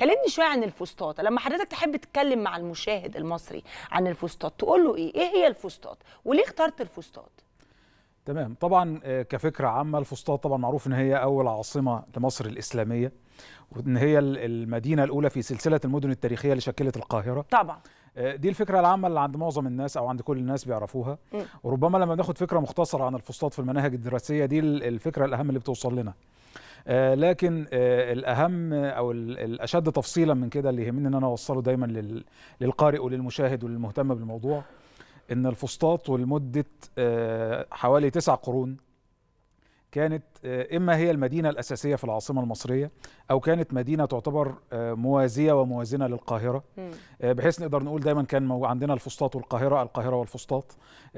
كلمني شويه عن الفوستات لما حضرتك تحب تتكلم مع المشاهد المصري عن الفوستات تقول له ايه ايه هي الفوستات وليه اخترت الفوستات تمام طبعا آه، كفكره عامه الفسطاط طبعا معروف ان هي اول عاصمه لمصر الاسلاميه وان هي المدينه الاولى في سلسله المدن التاريخيه اللي شكلت القاهره طبعا آه، دي الفكره العامه اللي عند معظم الناس او عند كل الناس بيعرفوها م. وربما لما ناخد فكره مختصره عن الفسطاط في المناهج الدراسيه دي الفكره الاهم اللي بتوصل لنا آه، لكن آه، الأهم أو الأشد تفصيلا من كده اللي يهمني أن أنا أوصله دايما للقارئ وللمشاهد وللمهتم بالموضوع أن الفسطاط لمده آه، حوالي تسع قرون كانت آه، إما هي المدينة الأساسية في العاصمة المصرية أو كانت مدينة تعتبر آه، موازية وموازنة للقاهرة آه، بحيث نقدر نقول دايما كان عندنا الفسطاط والقاهرة القاهرة والفسطاط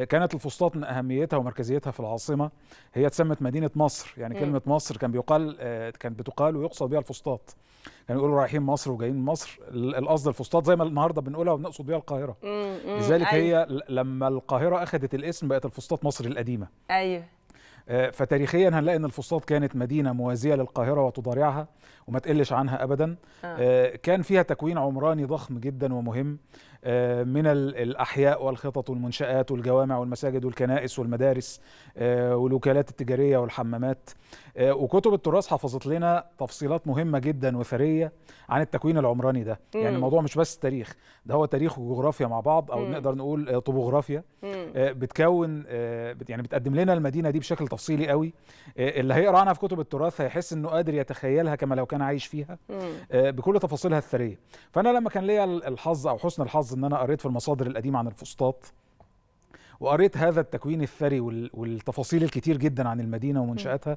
كانت الفسطاط من أهميتها ومركزيتها في العاصمة هي اتسمت مدينة مصر يعني كلمة مصر كان بيقال كانت بتقال ويقصد بها الفسطاط كانوا يعني يقولوا رايحين مصر وجايين مصر القصد الفسطاط زي ما النهارده بنقولها وبنقصد بيها القاهره لذلك أيوه. هي لما القاهره اخذت الاسم بقت الفسطاط مصر القديمه ايوه آه، فتاريخيا هنلاقي ان الفسطاط كانت مدينه موازيه للقاهره وتضارعها وما تقلش عنها ابدا آه. آه، كان فيها تكوين عمراني ضخم جدا ومهم آه، من الاحياء والخطط والمنشات والجوامع والمساجد والكنائس والمدارس والوكالات التجاريه والحمامات وكتب التراث حفظت لنا تفصيلات مهمه جدا وثريه عن التكوين العمراني ده مم. يعني الموضوع مش بس تاريخ ده هو تاريخ وجغرافيا مع بعض او مم. نقدر نقول طبوغرافيا بتكون يعني بتقدم لنا المدينه دي بشكل تفصيلي قوي آه، اللي هيقرا عنها في كتب التراث هيحس انه قادر يتخيلها كما لو كان عايش فيها آه، بكل تفاصيلها الثريه فانا لما كان ليا الحظ او حسن الحظ ان انا قريت في المصادر القديمه عن الفسطاط وقريت هذا التكوين الثري والتفاصيل الكتير جدا عن المدينه ومنشاتها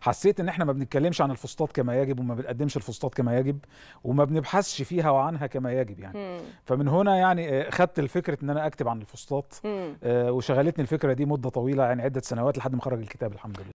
حسيت ان احنا ما بنتكلمش عن الفسطاط كما يجب وما بنقدمش الفسطاط كما يجب وما بنبحثش فيها وعنها كما يجب يعني فمن هنا يعني آه، خدت الفكره ان انا اكتب عن الفسطاط آه، وشغلتني الفكره دي مده طويله يعني عده سنوات لحد ما خرج الكتاب الحمد لله